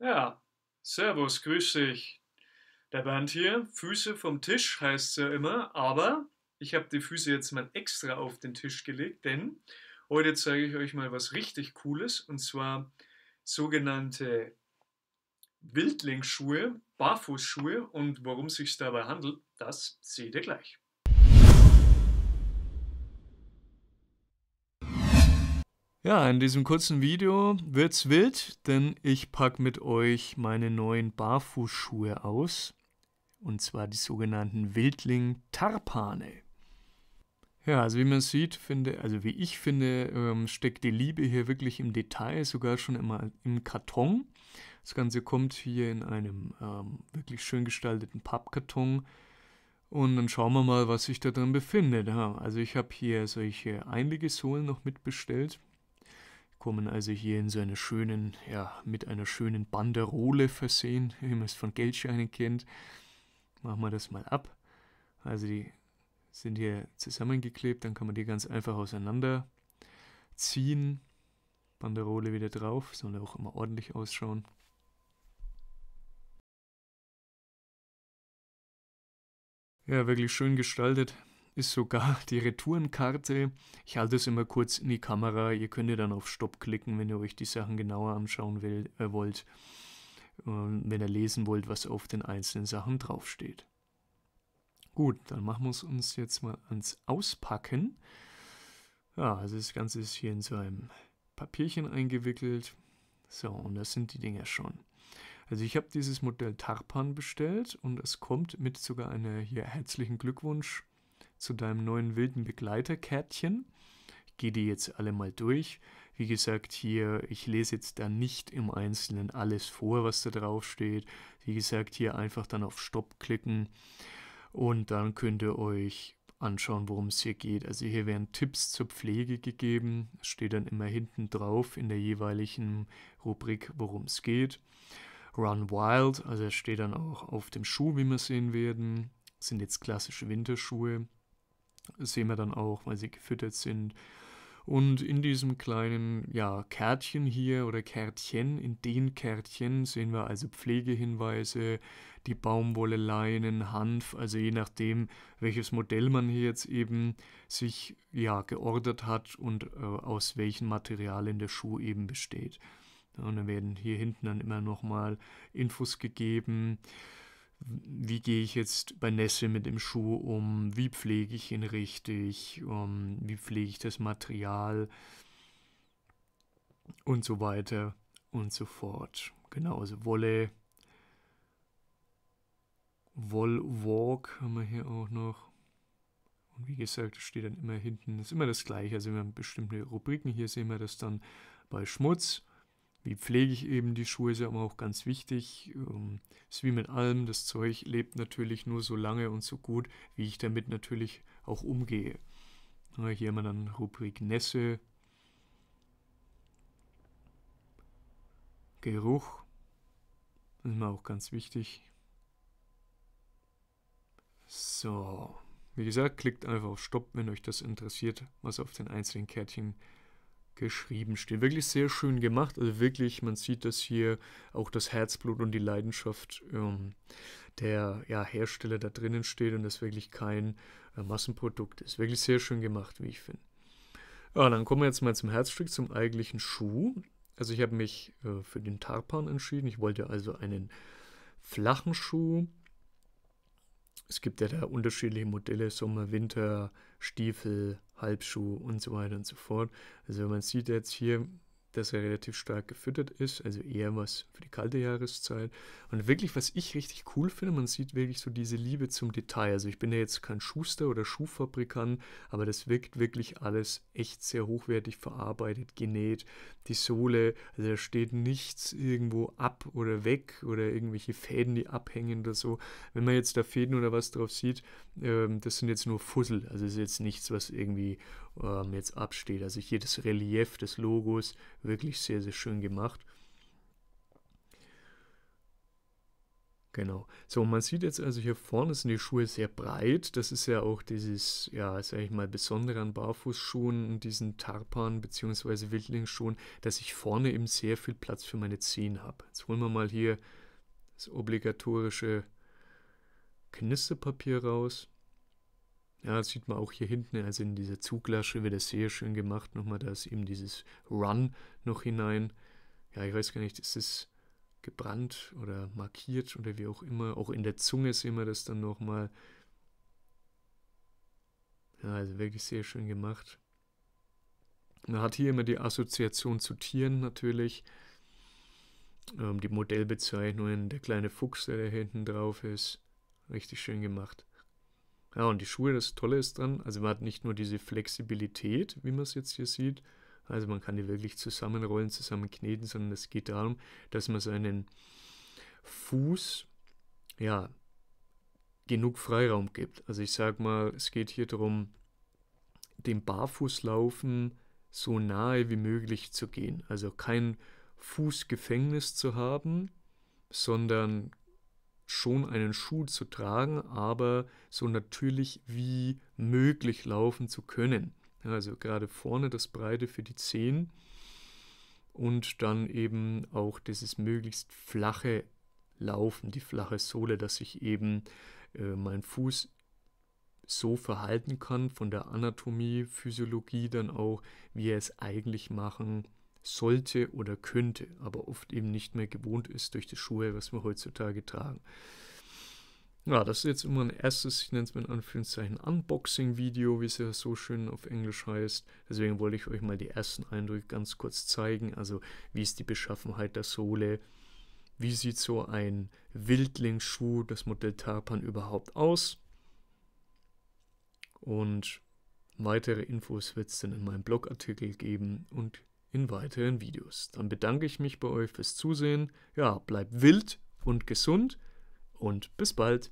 Ja, servus, grüß dich. Der Band hier, Füße vom Tisch heißt es ja immer, aber ich habe die Füße jetzt mal extra auf den Tisch gelegt, denn heute zeige ich euch mal was richtig Cooles und zwar sogenannte Wildlingsschuhe, Barfußschuhe und worum es sich dabei handelt, das seht ihr gleich. Ja, in diesem kurzen Video wird's wild, denn ich packe mit euch meine neuen Barfußschuhe aus. Und zwar die sogenannten Wildling Tarpane. Ja, also wie man sieht, finde, also wie ich finde, ähm, steckt die Liebe hier wirklich im Detail, sogar schon immer im Karton. Das Ganze kommt hier in einem ähm, wirklich schön gestalteten Pappkarton. Und dann schauen wir mal, was sich da drin befindet. Ja, also ich habe hier solche Einlegesohlen noch mitbestellt kommen also hier in so einer schönen, ja, mit einer schönen Banderole versehen, wie man es von Geldscheinen kennt. Machen wir das mal ab. Also die sind hier zusammengeklebt, dann kann man die ganz einfach auseinander ziehen. Banderole wieder drauf, soll auch immer ordentlich ausschauen. Ja, wirklich schön gestaltet ist sogar die Retourenkarte. Ich halte es immer kurz in die Kamera. Ihr könnt ihr dann auf Stopp klicken, wenn ihr euch die Sachen genauer anschauen will, äh, wollt. Und wenn ihr lesen wollt, was auf den einzelnen Sachen draufsteht. Gut, dann machen wir es uns jetzt mal ans Auspacken. Ja, also das Ganze ist hier in so einem Papierchen eingewickelt. So, und das sind die Dinger schon. Also ich habe dieses Modell Tarpan bestellt und es kommt mit sogar einer hier herzlichen Glückwunsch zu deinem neuen wilden Begleiterkärtchen. Ich gehe die jetzt alle mal durch. Wie gesagt, hier, ich lese jetzt da nicht im Einzelnen alles vor, was da drauf steht. Wie gesagt, hier einfach dann auf Stopp klicken und dann könnt ihr euch anschauen, worum es hier geht. Also hier werden Tipps zur Pflege gegeben, steht dann immer hinten drauf in der jeweiligen Rubrik, worum es geht. Run Wild, also es steht dann auch auf dem Schuh, wie wir sehen werden, das sind jetzt klassische Winterschuhe sehen wir dann auch, weil sie gefüttert sind. Und in diesem kleinen ja, Kärtchen hier oder Kärtchen, in den Kärtchen sehen wir also Pflegehinweise, die Baumwolle, Leinen, Hanf, also je nachdem, welches Modell man hier jetzt eben sich ja, geordert hat und äh, aus welchen Materialien der Schuh eben besteht. Und dann werden hier hinten dann immer nochmal Infos gegeben wie gehe ich jetzt bei Nässe mit dem Schuh um, wie pflege ich ihn richtig, um, wie pflege ich das Material und so weiter und so fort. Genau, also Wolle, Wollwalk haben wir hier auch noch. Und wie gesagt, das steht dann immer hinten, das ist immer das gleiche. Also wir haben bestimmte Rubriken hier sehen wir das dann bei Schmutz wie pflege ich eben die Schuhe, ist ja immer auch ganz wichtig. Ähm, ist wie mit allem, das Zeug lebt natürlich nur so lange und so gut, wie ich damit natürlich auch umgehe. Ja, hier haben wir dann Rubrik Nässe, Geruch, das ist mir auch ganz wichtig. So, wie gesagt, klickt einfach auf Stopp, wenn euch das interessiert, was auf den einzelnen Kärtchen geschrieben steht. Wirklich sehr schön gemacht. Also wirklich, man sieht, dass hier auch das Herzblut und die Leidenschaft ähm, der ja, Hersteller da drinnen steht und das wirklich kein äh, Massenprodukt ist. Wirklich sehr schön gemacht, wie ich finde. Ja, dann kommen wir jetzt mal zum Herzstück, zum eigentlichen Schuh. Also ich habe mich äh, für den Tarpan entschieden. Ich wollte also einen flachen Schuh. Es gibt ja da unterschiedliche Modelle, Sommer, Winter, Stiefel, Halbschuh und so weiter und so fort. Also wenn man sieht jetzt hier, dass er relativ stark gefüttert ist, also eher was für die kalte Jahreszeit. Und wirklich, was ich richtig cool finde, man sieht wirklich so diese Liebe zum Detail. Also ich bin ja jetzt kein Schuster oder Schuhfabrikant, aber das wirkt wirklich alles echt sehr hochwertig verarbeitet, genäht. Die Sohle, also da steht nichts irgendwo ab oder weg oder irgendwelche Fäden, die abhängen oder so. Wenn man jetzt da Fäden oder was drauf sieht, ähm, das sind jetzt nur Fussel. Also ist jetzt nichts, was irgendwie ähm, jetzt absteht. Also jedes Relief des Logos wirklich sehr, sehr schön gemacht. Genau. So, man sieht jetzt also hier vorne sind die Schuhe sehr breit. Das ist ja auch dieses, ja, sage ich mal, Besondere an Barfußschuhen und diesen Tarpan bzw. Wildlingsschuhen, dass ich vorne eben sehr viel Platz für meine Zehen habe. Jetzt holen wir mal hier das obligatorische Knisterpapier raus. Ja, das sieht man auch hier hinten, also in dieser Zuglasche wird das sehr schön gemacht. Nochmal, da ist eben dieses Run noch hinein. Ja, ich weiß gar nicht, ist es gebrannt oder markiert oder wie auch immer. Auch in der Zunge sehen wir das dann nochmal. Ja, also wirklich sehr schön gemacht. Man hat hier immer die Assoziation zu Tieren natürlich. Ähm, die Modellbezeichnungen, der kleine Fuchs, der da hinten drauf ist. Richtig schön gemacht. Ja, und die Schuhe, das Tolle ist dran, also man hat nicht nur diese Flexibilität, wie man es jetzt hier sieht, also man kann die wirklich zusammenrollen, zusammenkneten, sondern es geht darum, dass man seinen Fuß, ja, genug Freiraum gibt. Also ich sage mal, es geht hier darum, dem Barfußlaufen so nahe wie möglich zu gehen. Also kein Fußgefängnis zu haben, sondern schon einen Schuh zu tragen, aber so natürlich wie möglich laufen zu können. Also gerade vorne das Breite für die Zehen und dann eben auch dieses möglichst flache Laufen, die flache Sohle, dass ich eben äh, meinen Fuß so verhalten kann von der Anatomie, Physiologie dann auch, wie er es eigentlich machen sollte oder könnte, aber oft eben nicht mehr gewohnt ist durch die Schuhe, was wir heutzutage tragen. Ja, das ist jetzt immer ein erstes, ich nenne es mit Anführungszeichen Unboxing-Video, wie es ja so schön auf Englisch heißt. Deswegen wollte ich euch mal die ersten Eindrücke ganz kurz zeigen. Also, wie ist die Beschaffenheit der Sohle? Wie sieht so ein Wildlingsschuh, das Modell Tarpan, überhaupt aus? Und weitere Infos wird es dann in meinem Blogartikel geben. Und in weiteren Videos. Dann bedanke ich mich bei euch fürs Zusehen. Ja, bleibt wild und gesund und bis bald.